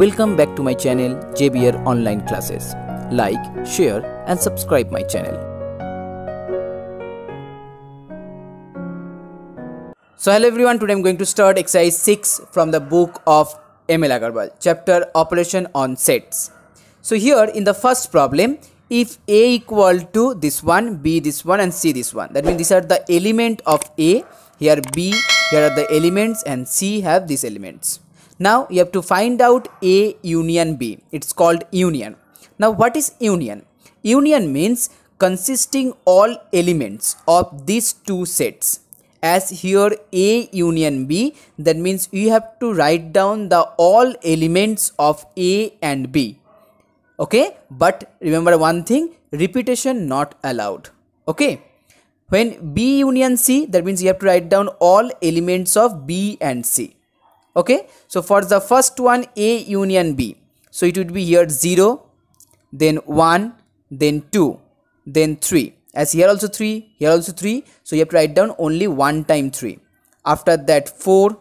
Welcome back to my channel JBR Online Classes. Like, share and subscribe my channel. So hello everyone, today I'm going to start exercise 6 from the book of ML Agarwal, chapter Operation on Sets. So here in the first problem, if A equal to this one, B this one and C this one. That means these are the element of A, here B, here are the elements and C have these elements. Now you have to find out A union B. It's called union. Now what is union? Union means consisting all elements of these two sets as here A union B that means you have to write down the all elements of A and B okay but remember one thing repetition not allowed okay when B union C that means you have to write down all elements of B and C okay so for the first one a union b so it would be here 0 then 1 then 2 then 3 as here also 3 here also 3 so you have to write down only one time 3 after that 4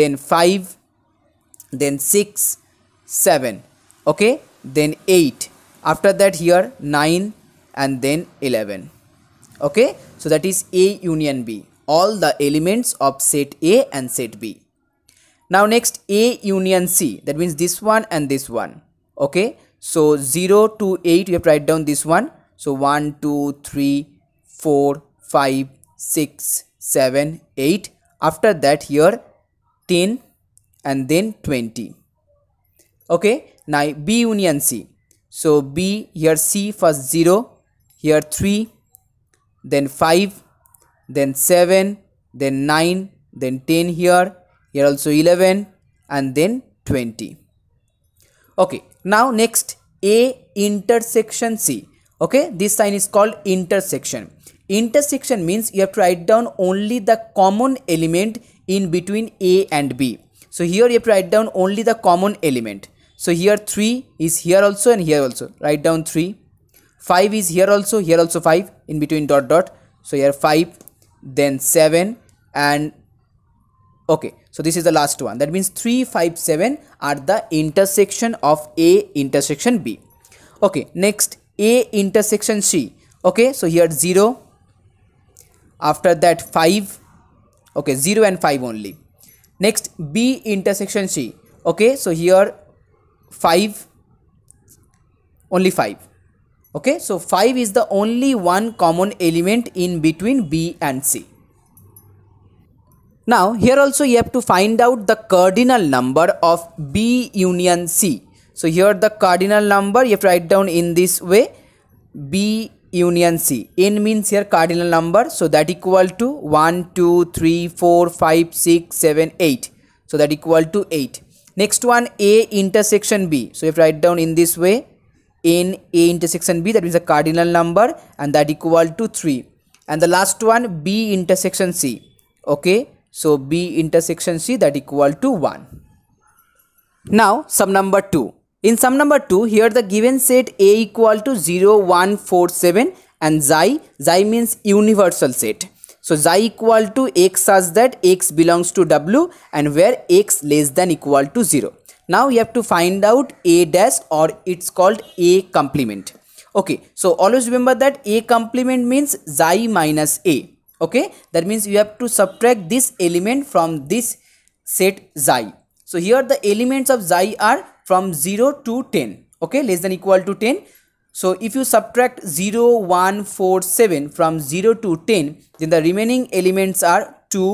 then 5 then 6 7 okay then 8 after that here 9 and then 11 okay so that is a union b all the elements of set a and set b now next A union C that means this one and this one. Okay. So 0 to 8 you have to write down this one. So 1, 2, 3, 4, 5, 6, 7, 8. After that here 10 and then 20. Okay. Now B union C. So B here C first 0 here 3 then 5 then 7 then 9 then 10 here here also 11 and then 20 okay now next a intersection c okay this sign is called intersection intersection means you have to write down only the common element in between a and b so here you have to write down only the common element so here 3 is here also and here also write down 3 5 is here also here also 5 in between dot dot so here 5 then 7 and okay so this is the last one that means 3 5 7 are the intersection of a intersection b okay next a intersection c okay so here 0 after that 5 okay 0 and 5 only next b intersection c okay so here 5 only 5 okay so 5 is the only one common element in between b and c now here also you have to find out the cardinal number of B union C. So here the cardinal number you have to write down in this way B union C. N means here cardinal number so that equal to 1, 2, 3, 4, 5, 6, 7, 8. So that equal to 8. Next one A intersection B. So you have to write down in this way N A intersection B That means a cardinal number and that equal to 3. And the last one B intersection C. Okay so B intersection C that equal to 1. Now sum number 2. In sum number 2 here the given set A equal to 0, 1, 4, 7 and xi. Xi means universal set. So xi equal to x such that x belongs to w and where x less than equal to 0. Now you have to find out A dash or it's called A complement. Okay, so always remember that A complement means xi minus A okay that means you have to subtract this element from this set xi so here the elements of xi are from 0 to 10 okay less than equal to 10 so if you subtract 0 1 4 7 from 0 to 10 then the remaining elements are 2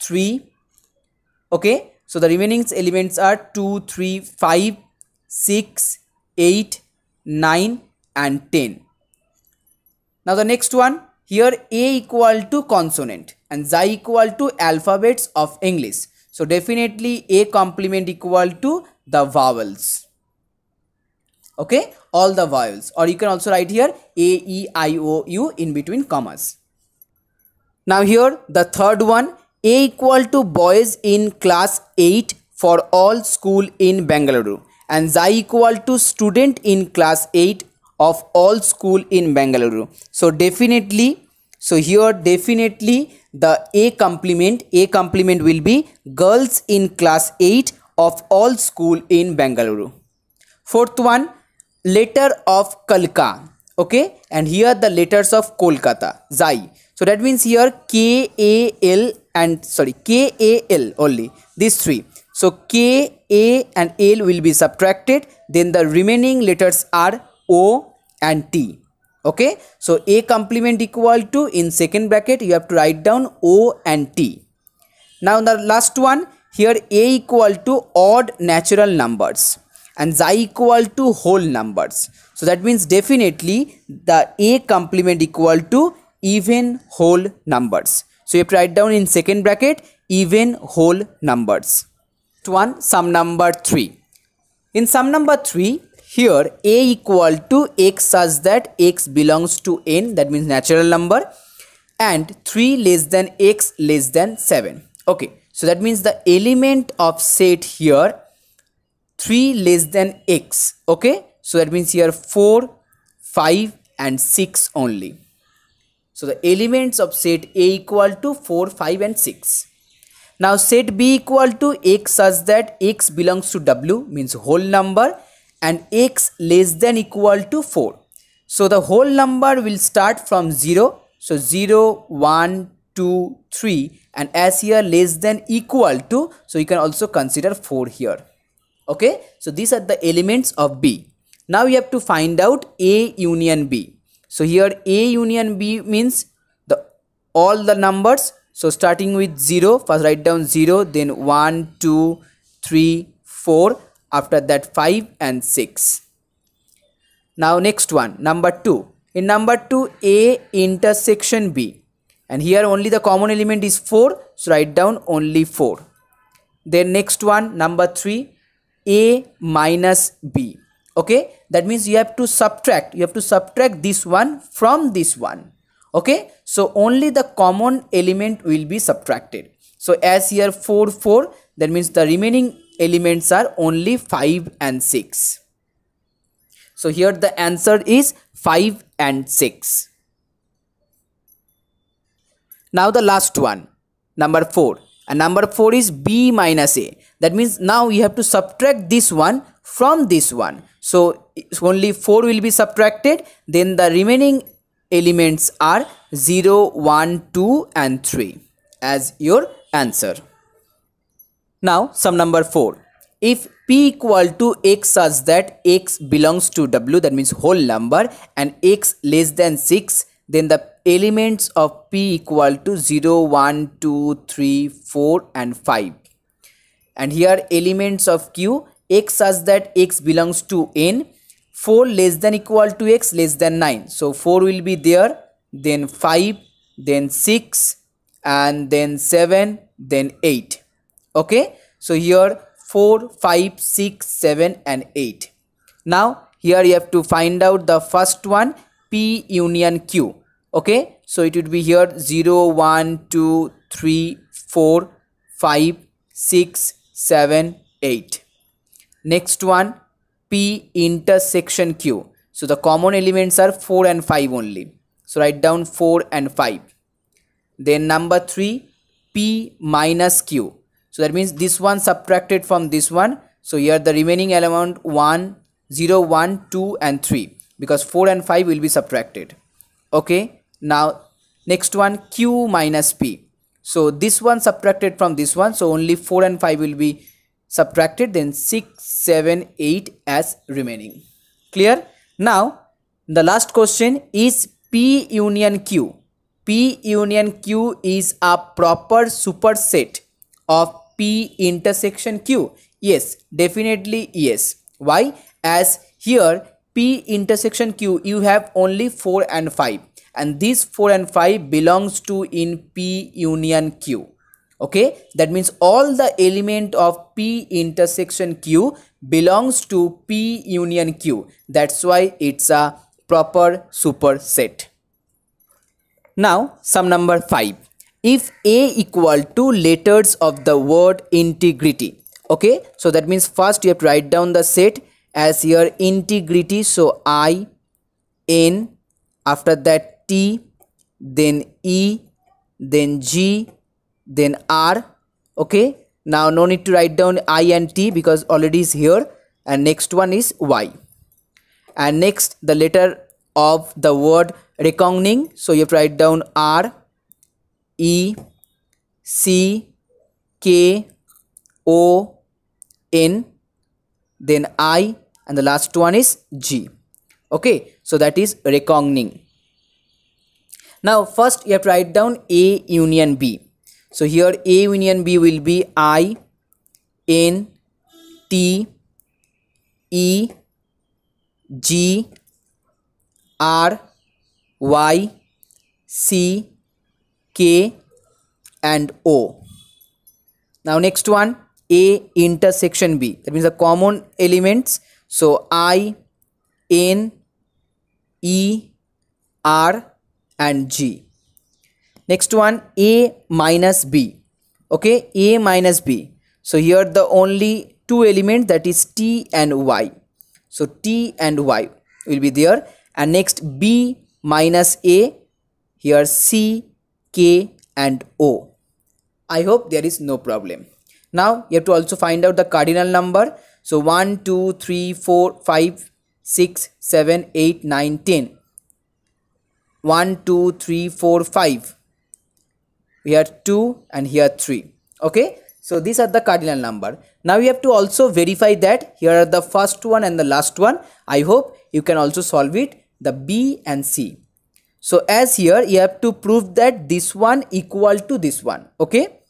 3 okay so the remaining elements are 2 3 5 6 8 9 and 10 now the next one here A equal to consonant and xi equal to alphabets of English. So definitely A complement equal to the vowels. Okay, all the vowels or you can also write here A, E, I, O, U in between commas. Now here the third one A equal to boys in class 8 for all school in Bengaluru and xi equal to student in class 8 of all school in Bangalore. So definitely, so here definitely the A complement, A complement will be girls in class 8 of all school in Bangalore. Fourth one, letter of Kalka. Okay, and here the letters of Kolkata, Zai. So that means here K A L and sorry K A L only these three. So K A and L will be subtracted. Then the remaining letters are O and T. Okay, so A complement equal to in second bracket you have to write down O and T. Now the last one here A equal to odd natural numbers and xi equal to whole numbers. So that means definitely the A complement equal to even whole numbers. So you have to write down in second bracket even whole numbers. One sum number 3. In sum number 3 here a equal to x such that x belongs to n that means natural number and 3 less than x less than 7 okay so that means the element of set here 3 less than x okay so that means here 4 5 and 6 only so the elements of set a equal to 4 5 and 6 now set b equal to x such that x belongs to w means whole number and x less than equal to 4. So the whole number will start from 0. So 0, 1, 2, 3 and as here less than equal to. So you can also consider 4 here. Okay. So these are the elements of B. Now you have to find out A union B. So here A union B means the all the numbers. So starting with 0, first write down 0, then 1, 2, 3, 4 after that 5 and 6 now next one number 2 in number 2 a intersection b and here only the common element is 4 so write down only 4 then next one number 3 a minus b okay that means you have to subtract you have to subtract this one from this one okay so only the common element will be subtracted so as here 4 4 that means the remaining elements are only 5 and 6. So here the answer is 5 and 6. Now the last one, number 4. And number 4 is B minus A. That means now you have to subtract this one from this one. So only 4 will be subtracted. Then the remaining elements are 0, 1, 2 and 3 as your answer. Now sum number 4. If P equal to X such that X belongs to W that means whole number and X less than 6 then the elements of P equal to 0, 1, 2, 3, 4 and 5. And here elements of Q X such that X belongs to N 4 less than equal to X less than 9. So 4 will be there then 5 then 6 and then 7 then 8 okay so here 4 5 6 7 and 8 now here you have to find out the first one p union q okay so it would be here 0 1 2 3 4 5 6 7 8 next one p intersection q so the common elements are 4 and 5 only so write down 4 and 5 then number 3 p minus q so that means this one subtracted from this one so here the remaining element 1 0 1 2 and 3 because 4 and 5 will be subtracted okay now next one q minus p so this one subtracted from this one so only 4 and 5 will be subtracted then 6 7 8 as remaining clear now the last question is p union q p union q is a proper superset of P intersection Q? Yes, definitely yes. Why? As here P intersection Q, you have only 4 and 5 and these 4 and 5 belongs to in P union Q. Okay, that means all the element of P intersection Q belongs to P union Q. That's why it's a proper superset. Now, sum number 5 if a equal to letters of the word integrity okay so that means first you have to write down the set as your integrity so i n after that t then e then g then r okay now no need to write down i and t because already is here and next one is y and next the letter of the word reckoning so you have to write down r E C K O N then I and the last one is G okay so that is recognizing. now first you have to write down A union B so here A union B will be I N T E G R Y C K and O. Now next one A intersection B. That means the common elements. So I, N, E, R and G. Next one A minus B. Okay, A minus B. So here the only two elements that is T and Y. So T and Y will be there. And next B minus A. Here C K and O. I hope there is no problem. Now you have to also find out the cardinal number. So 1, 2, 3, 4, 5, 6, 7, 8, 9, 10. 1, 2, 3, 4, 5. Here 2 and here 3. Okay. So these are the cardinal number. Now you have to also verify that here are the first one and the last one. I hope you can also solve it the B and C. So as here you have to prove that this one equal to this one. Okay.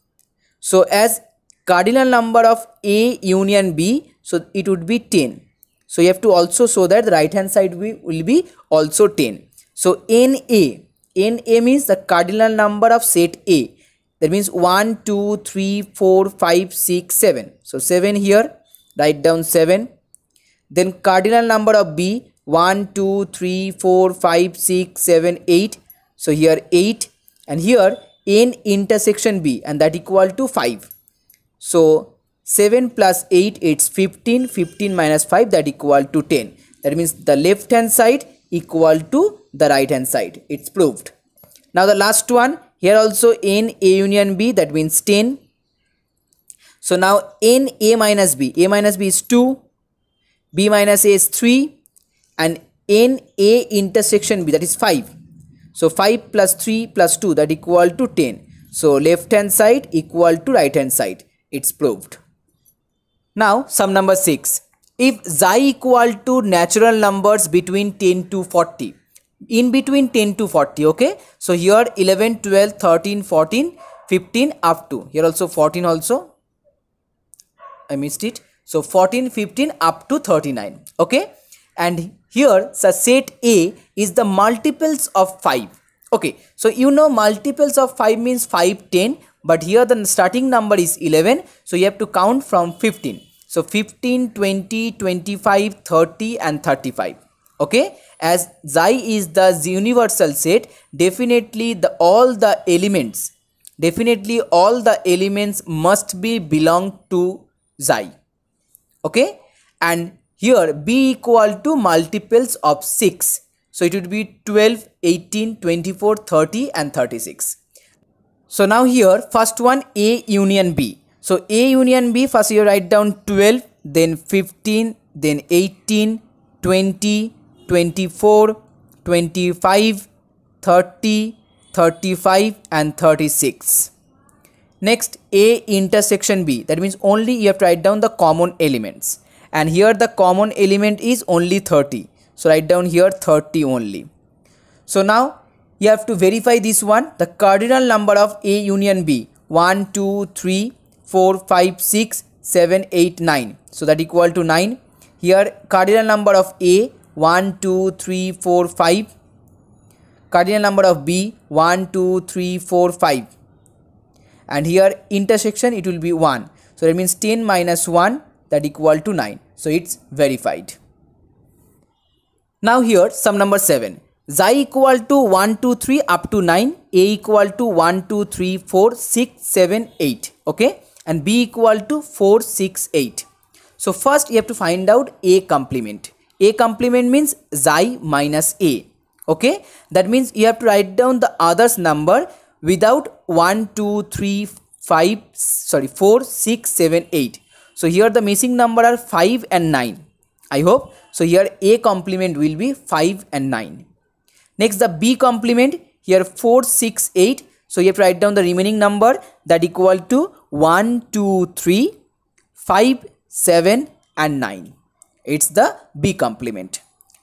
So as cardinal number of A union B, so it would be 10. So you have to also show that the right hand side will be also 10. So NA, NA means the cardinal number of set A. That means 1, 2, 3, 4, 5, 6, 7. So 7 here, write down 7. Then cardinal number of B, 1 2 3 4 5 6 7 8 so here 8 and here n intersection b and that equal to 5 so 7 plus 8 it's 15 15 minus 5 that equal to 10 that means the left hand side equal to the right hand side it's proved now the last one here also n a union b that means 10 so now n a minus b a minus b is 2 b minus a is 3 and NA intersection B that is 5. So 5 plus 3 plus 2 that equal to 10. So left hand side equal to right hand side. It's proved. Now sum number 6. If xi equal to natural numbers between 10 to 40. In between 10 to 40 okay. So here 11, 12, 13, 14, 15 up to. Here also 14 also. I missed it. So 14, 15 up to 39 okay. And here the set A is the multiples of 5. Okay, so you know multiples of 5 means 5, 10 but here the starting number is 11 so you have to count from 15. So 15, 20, 25, 30 and 35. Okay, as xi is the universal set definitely the all the elements definitely all the elements must be belong to xi okay and here b equal to multiples of 6. So it would be 12, 18, 24, 30 and 36. So now here first one A union B. So A union B first you write down 12 then 15 then 18 20 24 25 30 35 and 36. Next A intersection B that means only you have to write down the common elements and here the common element is only 30 so write down here 30 only so now you have to verify this one the cardinal number of a union b 1 2 3 4 5 6 7 8 9 so that equal to 9 here cardinal number of a 1 2 3 4 5 cardinal number of b 1 2 3 4 5 and here intersection it will be 1 so that means 10 minus 1 that equal to 9. So it's verified. Now here sum number 7. Xi equal to 1, 2, 3 up to 9. A equal to 1, 2, 3, 4, 6, 7, 8. Okay. And B equal to 4, 6, 8. So first you have to find out A complement. A complement means xi minus A. Okay. That means you have to write down the other's number without 1, 2, 3, 5, sorry, 4, 6, 7, 8. So here the missing number are 5 and 9. I hope. So here A complement will be 5 and 9. Next the B complement here 4, 6, 8. So you have to write down the remaining number that equal to 1, 2, 3, 5, 7 and 9. It's the B complement.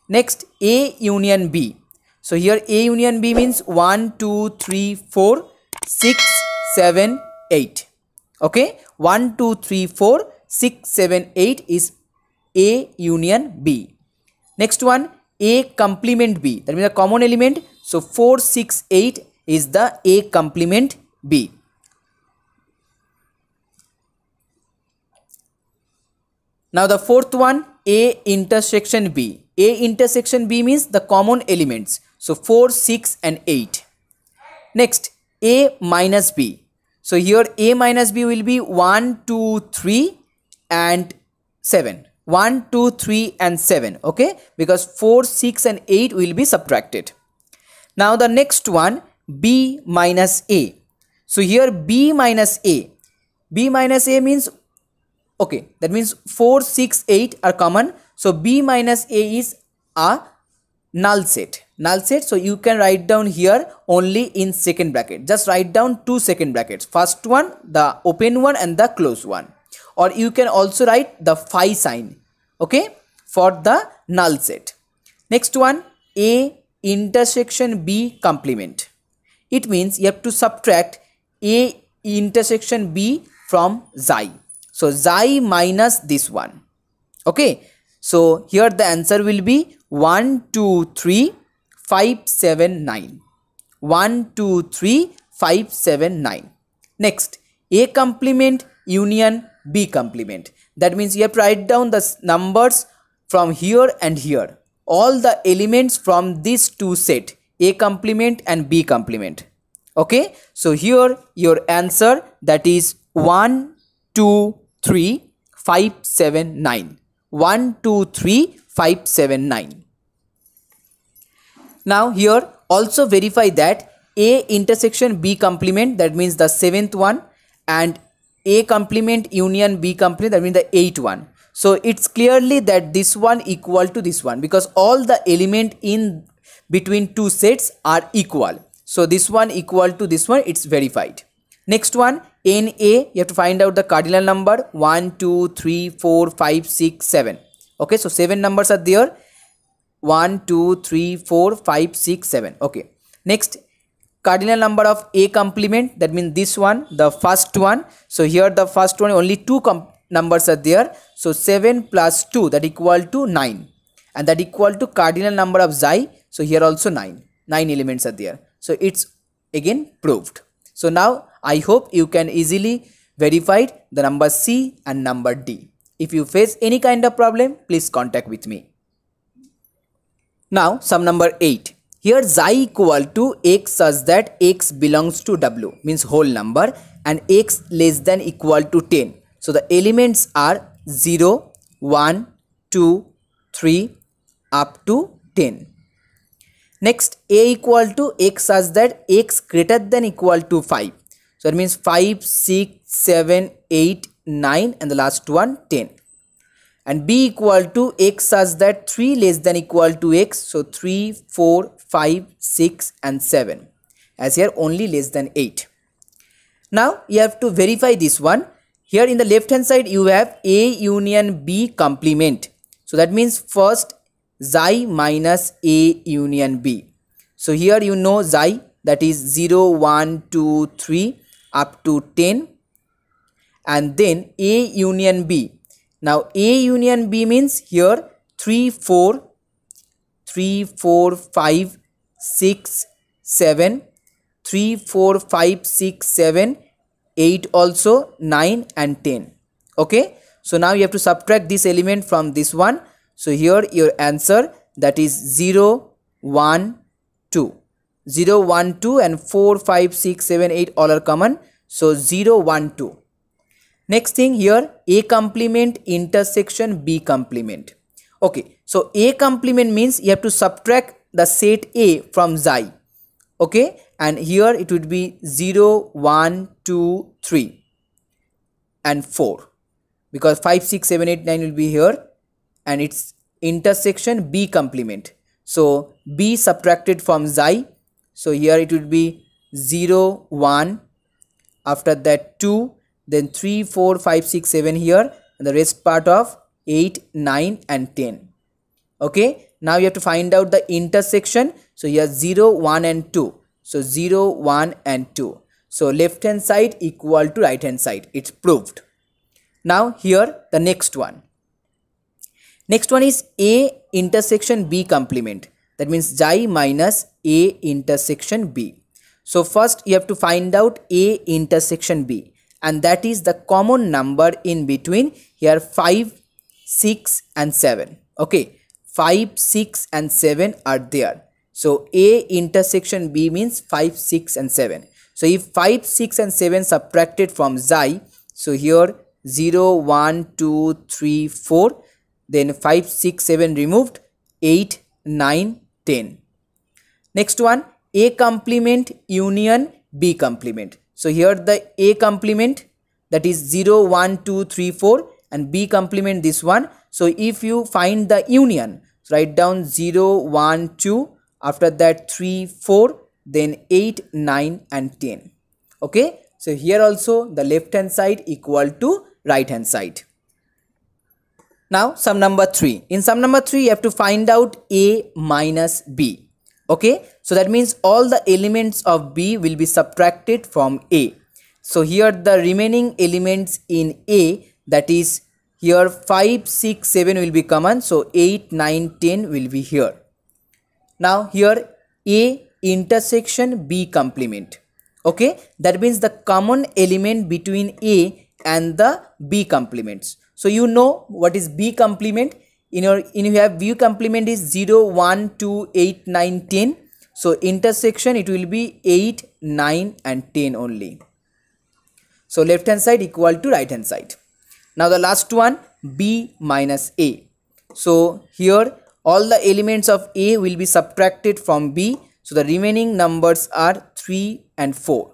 Next A union B. So here A union B means 1, 2, 3, 4, 6, 7, 8. Okay. 1, 2, 3, 4, 6, 7, 8 is A union B. Next one, A complement B. That means a common element. So 4, 6, 8 is the A complement B. Now the fourth one, A intersection B. A intersection B means the common elements. So 4, 6 and 8. Next, A minus B. So here A minus B will be 1, 2, 3 and 7 1 2 3 and 7 okay because 4 6 and 8 will be subtracted now the next one b minus a so here b minus a b minus a means okay that means 4 6 8 are common so b minus a is a null set null set so you can write down here only in second bracket just write down two second brackets first one the open one and the close one or you can also write the phi sign okay for the null set next one a intersection b complement it means you have to subtract a intersection b from xi so xi minus this one okay so here the answer will be 1 2 3 5 7 9 1 2 3 5 7 9 next a complement union B complement. That means you have to write down the numbers from here and here. All the elements from these two set A complement and B complement. Okay. So here your answer that is 1, 2, 3, 5, 7, 9. 1, 2, 3, 5, 7, 9. Now here also verify that A intersection B complement that means the seventh one and a complement union B complement that means the eight one. So it's clearly that this one equal to this one because all the element in between two sets are equal. So this one equal to this one it's verified. Next one NA you have to find out the cardinal number 1 2 3 4 5 6 7. Okay so 7 numbers are there 1 2 3 4 5 6 7 okay. Next cardinal number of a complement that means this one the first one so here the first one only two numbers are there so 7 plus 2 that equal to 9 and that equal to cardinal number of xi so here also 9 9 elements are there so it's again proved so now i hope you can easily verify the number c and number d if you face any kind of problem please contact with me now sum number 8 here xi equal to x such that x belongs to w means whole number and x less than equal to 10. So the elements are 0, 1, 2, 3 up to 10. Next a equal to x such that x greater than equal to 5. So it means 5, 6, 7, 8, 9 and the last one 10 and b equal to x such that 3 less than equal to x so 3 4 5 6 and 7 as here only less than 8 now you have to verify this one here in the left hand side you have a union b complement so that means first xi minus a union b so here you know xi that is 0 1 2 3 up to 10 and then a union b now A union B means here 3, 4, 3, 4, 5, 6, 7, 3, 4, 5, 6, 7, 8 also, 9 and 10. Okay. So now you have to subtract this element from this one. So here your answer that is 0, 1, 2. 0, 1, 2 and 4, 5, 6, 7, 8 all are common. So 0, 1, 2. Next thing here A complement intersection B complement. Okay, so A complement means you have to subtract the set A from xi. Okay, and here it would be 0, 1, 2, 3 and 4 because 5, 6, 7, 8, 9 will be here and it's intersection B complement. So B subtracted from xi. So here it would be 0, 1, after that 2, then 3 4 5 6 7 here and the rest part of 8 9 and 10 okay now you have to find out the intersection so here 0 1 and 2 so 0 1 and 2 so left hand side equal to right hand side it's proved now here the next one next one is a intersection b complement that means xi minus a intersection b so first you have to find out a intersection b and that is the common number in between here 5 6 and 7 okay 5 6 and 7 are there so a intersection b means 5 6 and 7 so if 5 6 and 7 subtracted from xi so here 0 1 2 3 4 then 5 6 7 removed 8 9 10 next one a complement union b complement so here the A complement that is 0, 1, 2, 3, 4 and B complement this one. So if you find the union, write down 0, 1, 2, after that 3, 4, then 8, 9 and 10. Okay. So here also the left hand side equal to right hand side. Now sum number 3. In sum number 3 you have to find out A minus B. Okay. So that means all the elements of B will be subtracted from A. So here the remaining elements in A that is here 5, 6, 7 will be common. So 8, 9, 10 will be here. Now here A intersection B complement. Okay, that means the common element between A and the B complements. So you know what is B complement. In your in you have B complement is 0, 1, 2, 8, 9, 10 so intersection it will be 8 9 and 10 only so left hand side equal to right hand side now the last one b minus a so here all the elements of a will be subtracted from b so the remaining numbers are 3 and 4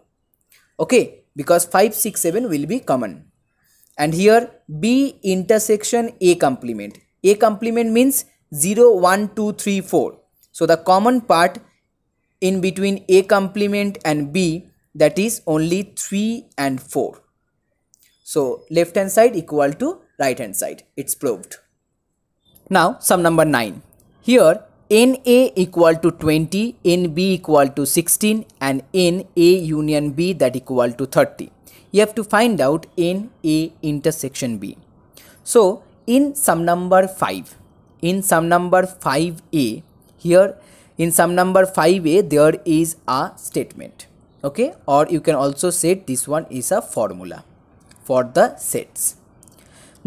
okay because 5 6 7 will be common and here b intersection a complement a complement means 0 1 2 3 4 so the common part in between A complement and B that is only 3 and 4. So left hand side equal to right hand side. It's proved. Now sum number 9. Here NA equal to 20, NB equal to 16 and NA union B that equal to 30. You have to find out NA intersection B. So in sum number 5, in sum number 5A, here in sum number 5a there is a statement okay or you can also say this one is a formula for the sets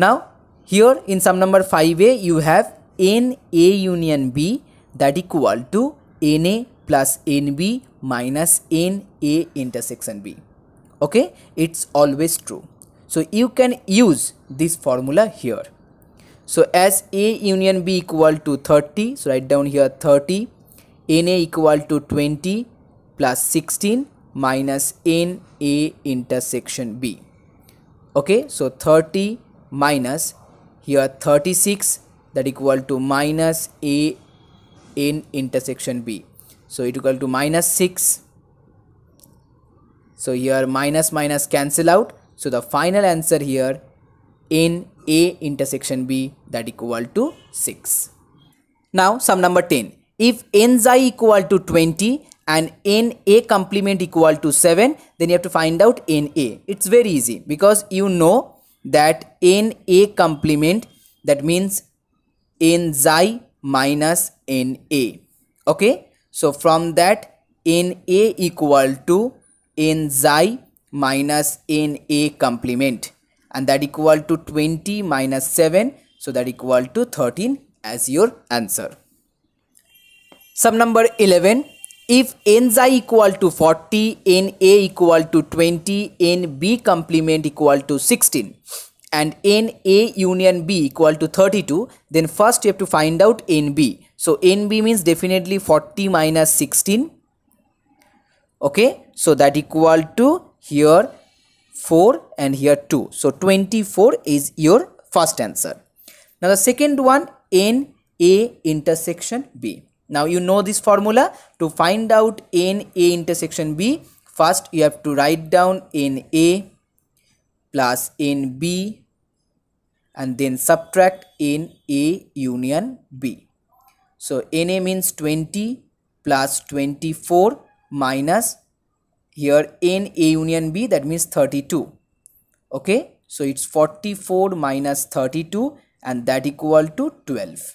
now here in sum number 5a you have n a union b that equal to na plus nb minus n a intersection b okay it's always true so you can use this formula here so as a union b equal to 30 so write down here 30 na equal to 20 plus 16 minus na intersection b okay so 30 minus here 36 that equal to minus a in intersection b so it equal to minus 6 so here minus minus cancel out so the final answer here in a intersection b that equal to 6 now sum number 10 if n z equal to 20 and na complement equal to 7, then you have to find out na. It's very easy because you know that na complement, that means n z minus na. Okay, so from that na equal to n z minus na complement and that equal to 20 minus 7 so that equal to 13 as your answer Sub number 11 if n's equal to 40 n a equal to 20 n b complement equal to 16 and n a union b equal to 32 then first you have to find out n b so n b means definitely 40 minus 16 okay so that equal to here 4 and here 2 so 24 is your first answer now the second one n a intersection b now you know this formula to find out n a intersection b first you have to write down n a plus n b and then subtract n a union b. So n a means 20 plus 24 minus here n a union b that means 32 okay so it's 44 minus 32 and that equal to 12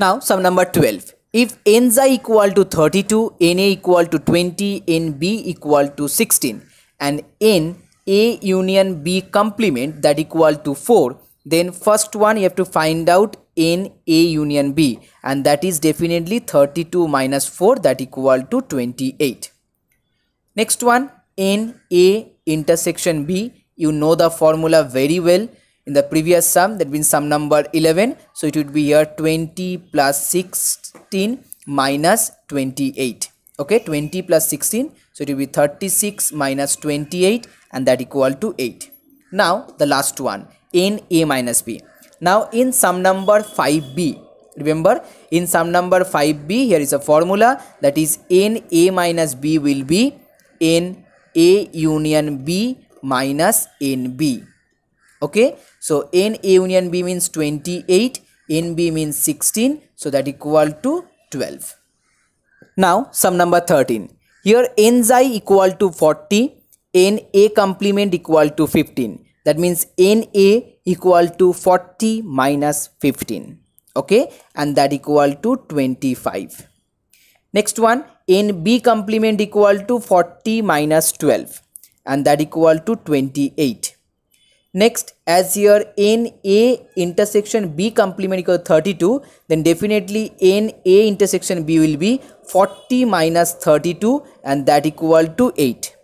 now sum number 12. If n z equal to 32, na equal to 20, nb equal to 16 and n a union b complement that equal to 4 then first one you have to find out n a union b and that is definitely 32 minus 4 that equal to 28. Next one n a intersection b you know the formula very well in the previous sum that means sum number 11 so it would be here 20 plus 16 minus 28 okay 20 plus 16 so it will be 36 minus 28 and that equal to 8 now the last one in a minus b now in sum number 5b remember in sum number 5b here is a formula that is n a minus b will be n a union b minus n b okay so n a union b means 28 n b means 16 so that equal to 12 now sum number 13 here n Z equal to 40 n a complement equal to 15 that means n a equal to 40 minus 15 okay and that equal to 25 next one n b complement equal to 40 minus 12 and that equal to 28 Next, as your NA intersection B complement equal 32, then definitely NA intersection B will be 40 minus 32 and that equal to 8.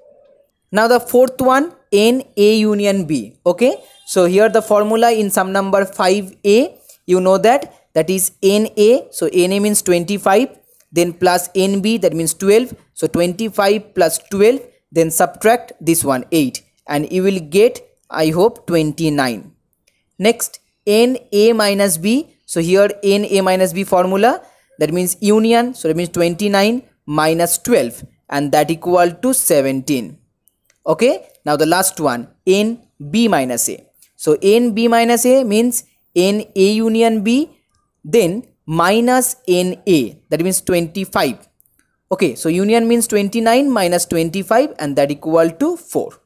Now the fourth one, NA union B, okay? So here the formula in sum number 5A, you know that, that is NA, so NA means 25, then plus NB, that means 12, so 25 plus 12, then subtract this one, 8, and you will get I hope 29. Next n a minus b. So here n a minus b formula that means union. So that means 29 minus 12 and that equal to 17. Okay. Now the last one n b minus a. So n b minus a means n a union b then minus n a that means 25. Okay. So union means 29 minus 25 and that equal to 4.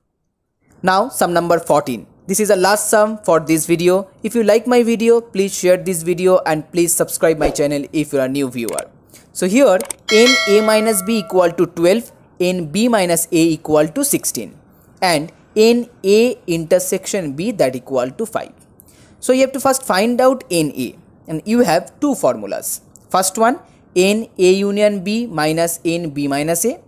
Now sum number 14. This is the last sum for this video. If you like my video, please share this video and please subscribe my channel if you are a new viewer. So here n a minus b equal to 12, n b minus a equal to 16 and n a intersection b that equal to 5. So you have to first find out n a and you have two formulas. First one n a union b minus n b minus a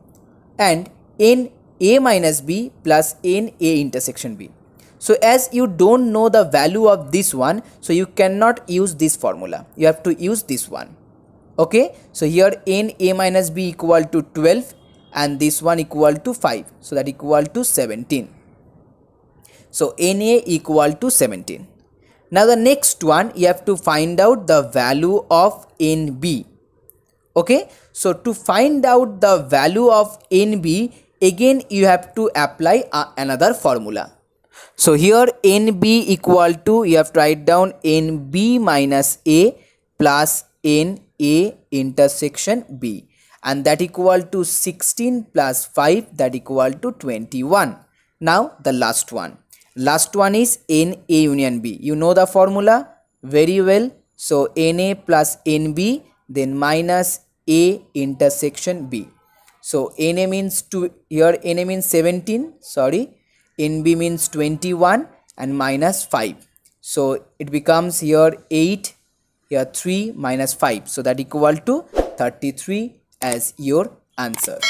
and n a minus b plus n a intersection b. So as you don't know the value of this one, so you cannot use this formula. You have to use this one. Okay, so here n a minus b equal to 12 and this one equal to 5. So that equal to 17. So na equal to 17. Now the next one you have to find out the value of nb. Okay, so to find out the value of nb again you have to apply uh, another formula so here nb equal to you have to write down nb minus a plus na intersection b and that equal to 16 plus 5 that equal to 21 now the last one last one is na union b you know the formula very well so na plus nb then minus a intersection b so Na means two here Na means 17 sorry NB means 21 and minus 5. So it becomes here 8 here 3 minus 5 so that equal to 33 as your answer.